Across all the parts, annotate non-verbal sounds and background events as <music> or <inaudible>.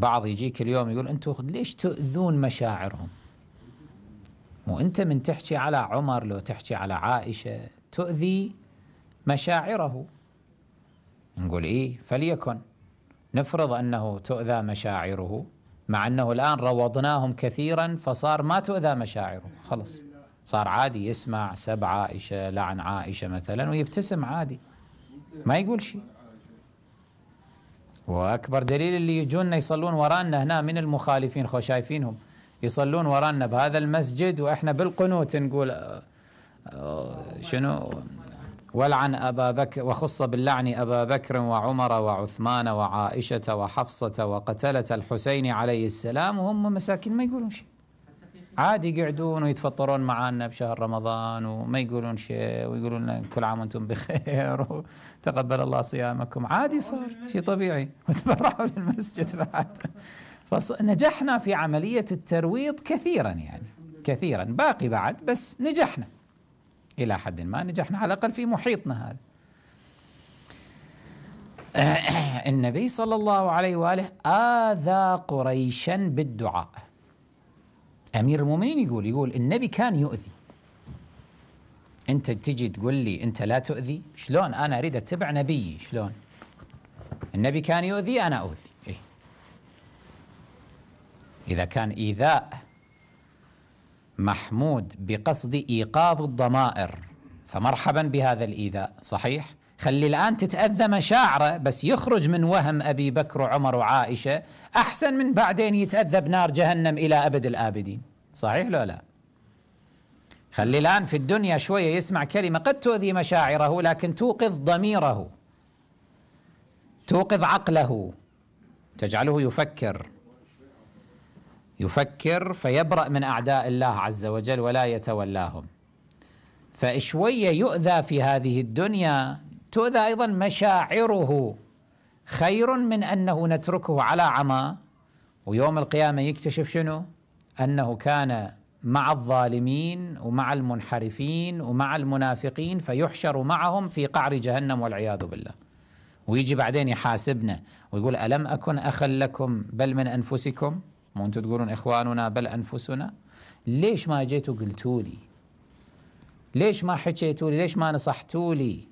البعض يجيك اليوم يقول انتم ليش تؤذون مشاعرهم وانت من تحكي على عمر لو تحكي على عائشه تؤذي مشاعره نقول ايه فليكن نفرض انه تؤذى مشاعره مع انه الان روضناهم كثيرا فصار ما تؤذى مشاعره خلص صار عادي يسمع سب عائشه لعن عائشه مثلا ويبتسم عادي ما يقول شيء واكبر دليل اللي يجونا يصلون ورانا هنا من المخالفين خو شايفينهم يصلون ورانا بهذا المسجد واحنا بالقنوت نقول آه، آه، شنو ولعن ابا بكر وخص باللعن ابا بكر وعمر وعثمان وعائشه وحفصه وقتله الحسين عليه السلام وهم مساكين ما يقولون شيء عادي يقعدون ويتفطرون معانا بشهر رمضان وما يقولون شيء ويقولون لنا كل عام وانتم بخير <laughs> وتقبل الله صيامكم عادي صار شيء طبيعي <laughs> وتبرعوا للمسجد بعد فنجحنا في عملية الترويض كثيرا يعني كثيرا باقي بعد بس نجحنا إلى حد ما نجحنا على الأقل في محيطنا هذا <clears throat> النبي صلى الله عليه وآله آذى قريشا بالدعاء امير المؤمنين يقول يقول النبي كان يؤذي انت تجي تقول لي انت لا تؤذي شلون انا اريد اتبع نبيي شلون النبي كان يؤذي انا اوذي إيه؟ اذا كان ايذاء محمود بقصد ايقاظ الضمائر فمرحبا بهذا الايذاء صحيح خلي الآن تتأذى مشاعره بس يخرج من وهم أبي بكر وعمر وعائشة أحسن من بعدين يتأذى بنار جهنم إلى أبد الآبدين صحيح لو لا خلي الآن في الدنيا شوية يسمع كلمة قد تؤذي مشاعره لكن توقظ ضميره توقظ عقله تجعله يفكر يفكر فيبرأ من أعداء الله عز وجل ولا يتولاهم فشوية يؤذى في هذه الدنيا تؤذى ايضا مشاعره خير من انه نتركه على عمى ويوم القيامه يكتشف شنو؟ انه كان مع الظالمين ومع المنحرفين ومع المنافقين فيحشر معهم في قعر جهنم والعياذ بالله. ويجي بعدين يحاسبنا ويقول الم اكن اخا لكم بل من انفسكم؟ مو انتم تقولون اخواننا بل انفسنا؟ ليش ما جيتوا قلتوا لي؟ ليش ما حكيتوا لي؟ ليش ما نصحتوا لي؟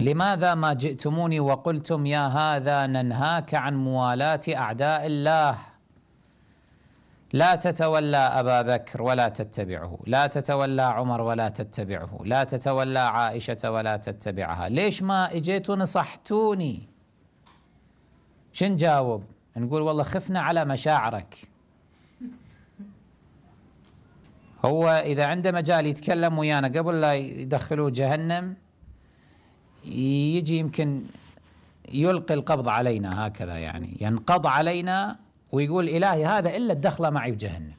لماذا ما جئتموني وقلتم يا هذا ننهاك عن موالاة أعداء الله لا تتولى أبا بكر ولا تتبعه لا تتولى عمر ولا تتبعه لا تتولى عائشة ولا تتبعها ليش ما إجيتوا نصحتوني شنجاوب نقول والله خفنا على مشاعرك هو إذا عنده مجال يتكلم ويانا قبل لا يدخلوه جهنم يجي يمكن يلقي القبض علينا هكذا يعني ينقض علينا ويقول إلهي هذا إلا الدخلة معي بجهنم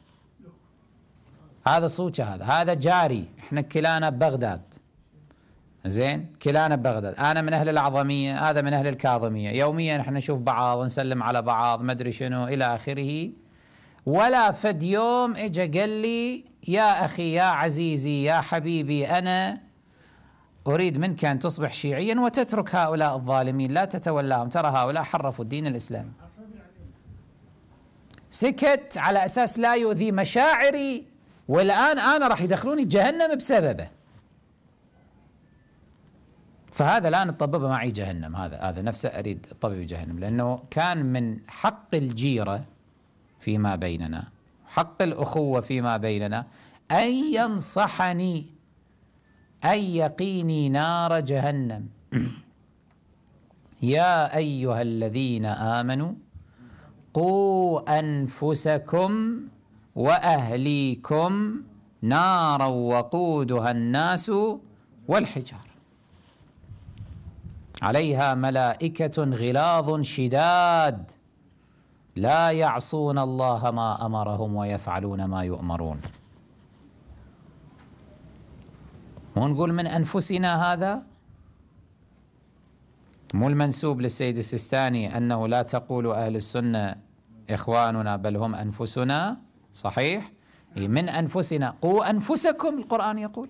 هذا صوته هذا هذا جاري احنا كلانا ببغداد زين كلانا ببغداد انا من اهل العظميه هذا من اهل الكاظميه يوميا احنا نشوف بعض نسلم على بعض ما ادري شنو الى اخره ولا فد يوم اجى قال لي يا اخي يا عزيزي يا حبيبي انا أريد منك أن تصبح شيعيا وتترك هؤلاء الظالمين لا تتولاهم ترى هؤلاء حرفوا الدين الإسلامي سكت على أساس لا يؤذي مشاعري والآن أنا راح يدخلوني جهنم بسببه فهذا الآن الطبيب معي جهنم هذا هذا نفسه أريد الطبيب جهنم لأنه كان من حق الجيرة فيما بيننا حق الأخوة فيما بيننا أن ينصحني أن يقيني نار جهنم <clears throat> يا أيها الذين آمنوا قوا أنفسكم وأهليكم نارا وقودها الناس والحجار عليها ملائكة غلاظ شداد لا يعصون الله ما أمرهم ويفعلون ما يؤمرون ونقول من أنفسنا هذا مو المنسوب للسيد السيستاني أنه لا تقول أهل السنة إخواننا بل هم أنفسنا صحيح من أنفسنا قوا أنفسكم القرآن يقول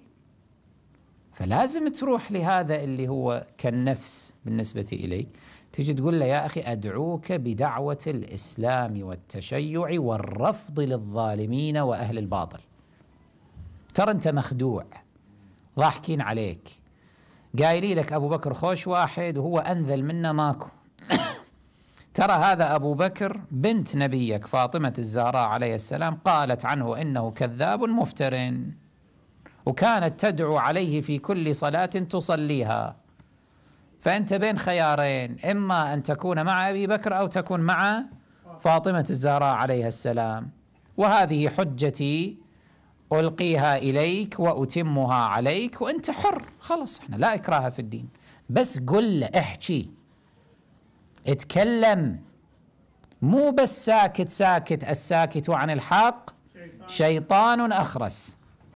فلازم تروح لهذا اللي هو كالنفس بالنسبة إليك تجي تقول له يا أخي أدعوك بدعوة الإسلام والتشيع والرفض للظالمين وأهل الباطل ترى أنت مخدوع ضاحكين عليك قايلي لك أبو بكر خوش واحد وهو أنذل منا ماكو <coughs> ترى هذا أبو بكر بنت نبيك فاطمة الزهراء عليه السلام قالت عنه إنه كذاب مفتر وكانت تدعو عليه في كل صلاة تصليها فأنت بين خيارين إما أن تكون مع أبي بكر أو تكون مع فاطمة الزهراء عليها السلام وهذه حجتي ألقيها إليك وأتمها عليك وأنت حر خلاص احنا لا إكراه في الدين بس قل احكي اتكلم مو بس ساكت ساكت الساكت عن الحق شيطان أخرس